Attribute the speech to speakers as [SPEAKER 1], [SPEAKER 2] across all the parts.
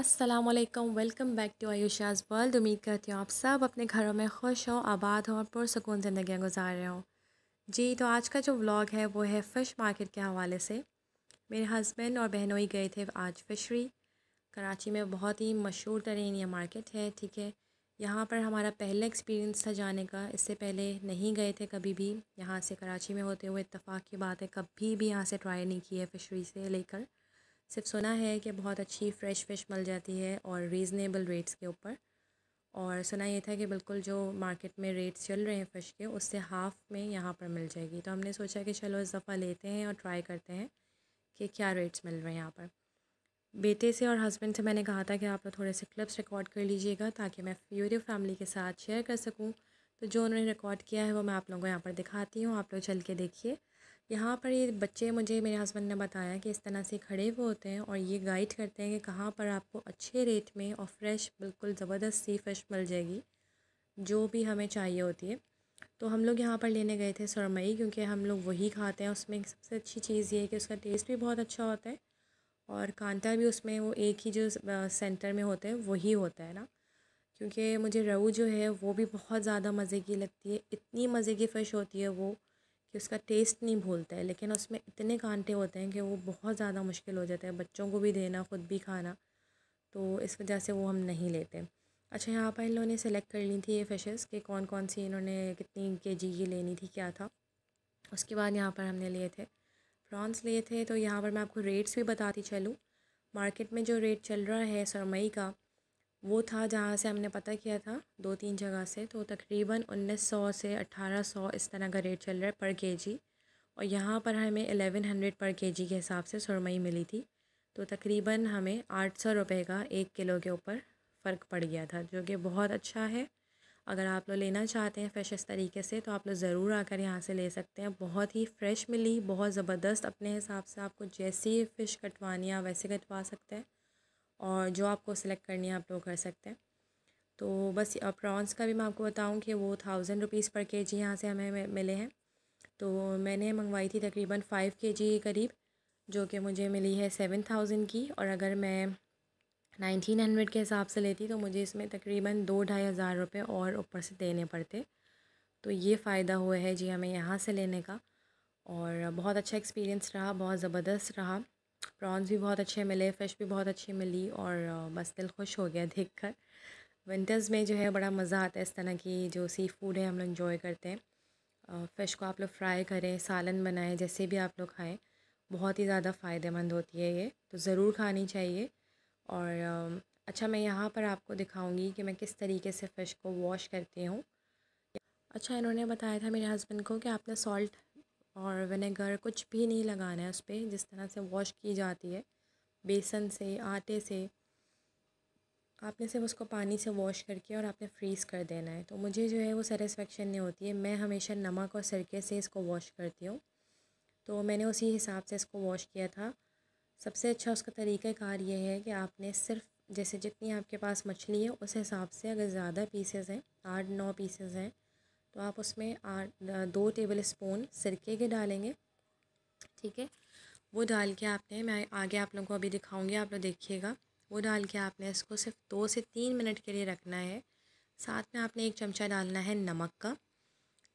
[SPEAKER 1] अस्सलाम वालेकुम welcome back to Ayusha's world उम्मीद करती हूँ आप सब अपने घरों में खुश हो आबाद हो और पुरसकून ज़िंदियाँ गुजार रहे हो जी तो आज का जो व्लॉग है वो है फ़िश मार्केट के हवाले से मेरे हस्बैंड और बहनों ही गए थे आज फिशरी कराची में बहुत ही मशहूर तरीन यह मार्केट है ठीक है यहाँ पर हमारा पहला एक्सपीरियंस था जाने का इससे पहले नहीं गए थे कभी भी यहाँ से कराची में होते हुए इतफ़ाक़ की बात है कभी भी यहाँ से ट्राई नहीं की है फ़िशरी से लेकर सिर्फ सुना है कि बहुत अच्छी फ़्रेश फ़िश मिल जाती है और रीज़नेबल रेट्स के ऊपर और सुना ये था कि बिल्कुल जो मार्केट में रेट्स चल रहे हैं फ़िश के उससे हाफ़ में यहाँ पर मिल जाएगी तो हमने सोचा कि चलो इस दफ़ा लेते हैं और ट्राई करते हैं कि क्या रेट्स मिल रहे हैं यहाँ पर बेटे से और हस्बैंड से मैंने कहा था कि आप लोग थोड़े से क्लिप्स रिकॉर्ड कर लीजिएगा ताकि मैं यूट्यूब फैमिली के साथ शेयर कर सकूँ तो जो उन्होंने रिकॉर्ड किया है वो मैं आप लोगों को यहाँ पर दिखाती हूँ आप लोग चल के देखिए यहाँ पर ये बच्चे मुझे मेरे हस्बैंड ने बताया कि इस तरह से खड़े हुए होते हैं और ये गाइड करते हैं कि कहाँ पर आपको अच्छे रेट में और फ्रेश बिल्कुल ज़बरदस्त सी फिश मिल जाएगी जो भी हमें चाहिए होती है तो हम लोग यहाँ पर लेने गए थे सरमई क्योंकि हम लोग वही खाते हैं उसमें सबसे अच्छी चीज़ ये है कि उसका टेस्ट भी बहुत अच्छा होता है और कांटा भी उसमें वो एक ही जो सेंटर में होता है वही होता है ना क्योंकि मुझे रहू जो है वो भी बहुत ज़्यादा मज़े की लगती है इतनी मज़े की फ़िश होती है वो कि उसका टेस्ट नहीं भूलता है लेकिन उसमें इतने कांटे होते हैं कि वो बहुत ज़्यादा मुश्किल हो जाता है बच्चों को भी देना ख़ुद भी खाना तो इस वजह से वो हम नहीं लेते अच्छा यहाँ पर इन लोगों ने सेलेक्ट कर ली थी ये फ़िशेस कि कौन कौन सी इन्होंने कितनी के जी की लेनी थी क्या था उसके बाद यहाँ पर हमने लिए थे प्रॉन्स लिए थे तो यहाँ पर मैं आपको रेट्स भी बताती चलूँ मार्केट में जो रेट चल रहा है सरमई का वो था जहाँ से हमने पता किया था दो तीन जगह से तो तकरीबन उन्नीस सौ से अट्ठारह सौ इस तरह का रेट चल रहा है पर के जी और यहाँ पर हमें एलेवन हंड्रेड पर के जी के हिसाब से सुरमई मिली थी तो तकरीबन हमें आठ सौ रुपये का एक किलो के ऊपर फ़र्क पड़ गया था जो कि बहुत अच्छा है अगर आप लोग लेना चाहते हैं फ्रेश इस तरीके से तो आप लोग ज़रूर आकर यहाँ से ले सकते हैं बहुत ही फ्रेश मिली बहुत ज़बरदस्त अपने हिसाब से आपको जैसी फ़िश कटवानी है वैसे कटवा सकते हैं और जो आपको सेलेक्ट करनी है आप लोग कर सकते हैं तो बस प्रॉन्स का भी मैं आपको बताऊं कि वो थाउजेंड रुपीज़ पर के जी यहाँ से हमें मिले हैं तो मैंने मंगवाई थी तकरीबन फ़ाइव के जी करीब जो कि मुझे मिली है सेवन थाउजेंड की और अगर मैं नाइनटीन हंड्रेड के हिसाब से लेती तो मुझे इसमें तकरीबन दो ढाई हज़ार रुपये और ऊपर से देने पड़ते तो ये फ़ायदा हुआ है जी हमें यहाँ से लेने का और बहुत अच्छा एक्सपीरियंस रहा बहुत ज़बरदस्त रहा प्रॉन्स भी बहुत अच्छे मिले फ़िश भी बहुत अच्छी मिली और बस दिल खुश हो गया देख कर विंटर्स में जो है बड़ा मज़ा आता है इस तरह की जो सी फूड है हम लोग इन्जॉय करते हैं फ़िश को आप लोग फ्राई करें सालन बनाएं जैसे भी आप लोग खाएं बहुत ही ज़्यादा फ़ायदेमंद होती है ये तो ज़रूर खानी चाहिए और अच्छा मैं यहाँ पर आपको दिखाऊंगी कि मैं किस तरीके से फ़िश को वॉश करती हूँ अच्छा इन्होंने बताया था मेरे हस्बैंड को कि आपने सॉल्ट और विनेगर कुछ भी नहीं लगाना है उस पर जिस तरह से वॉश की जाती है बेसन से आटे से आपने सिर्फ उसको पानी से वॉश करके और आपने फ्रीज़ कर देना है तो मुझे जो है वो सेटिसफेक्शन नहीं होती है मैं हमेशा नमक और सिरके से इसको वॉश करती हूँ तो मैंने उसी हिसाब से इसको वॉश किया था सबसे अच्छा उसका तरीक़ाकार ये है कि आपने सिर्फ जैसे जितनी आपके पास मछली है उस हिसाब से अगर ज़्यादा पीसेस हैं आठ नौ पीसेस हैं तो आप उसमें आठ दो टेबल स्पून सिरके के डालेंगे ठीक है वो डाल के आपने मैं आगे आप लोगों को अभी दिखाऊंगी आप लोग देखिएगा वो डाल के आपने इसको सिर्फ दो से तीन मिनट के लिए रखना है साथ में आपने एक चमचा डालना है नमक का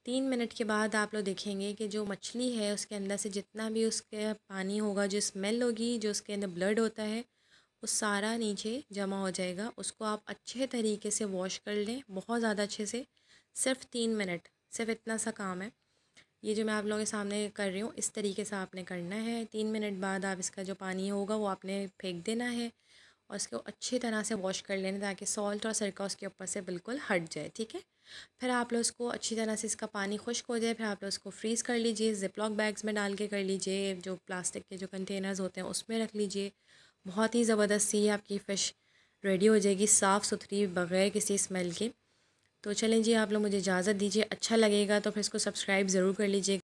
[SPEAKER 1] तीन मिनट के बाद आप लोग देखेंगे कि जो मछली है उसके अंदर से जितना भी उसके पानी होगा जो स्मेल होगी जो उसके अंदर ब्लड होता है वो सारा नीचे जमा हो जाएगा उसको आप अच्छे तरीके से वॉश कर लें बहुत ज़्यादा अच्छे से सिर्फ तीन मिनट सिर्फ इतना सा काम है ये जो मैं आप लोगों के सामने कर रही हूँ इस तरीके से आपने करना है तीन मिनट बाद आप इसका जो पानी होगा वो आपने फेंक देना है और इसको अच्छी तरह से वॉश कर लेना ताकि सॉल्ट और सरका उसके ऊपर से बिल्कुल हट जाए ठीक है फिर आप लोग इसको अच्छी तरह से इसका पानी खुश्क हो जाए फिर आप लोग उसको फ्रीज़ कर लीजिए जिपलॉक बैग्स में डाल के कर लीजिए जो प्लास्टिक के जो कंटेनर्स होते हैं उसमें रख लीजिए बहुत ही ज़बरदस्त सी आपकी फ़िश रेडी हो जाएगी साफ़ सुथरी बग़ैर किसी स्मेल के तो चलें जी आप लोग मुझे इजाज़त दीजिए अच्छा लगेगा तो फिर इसको सब्सक्राइब ज़रूर कर लीजिएगा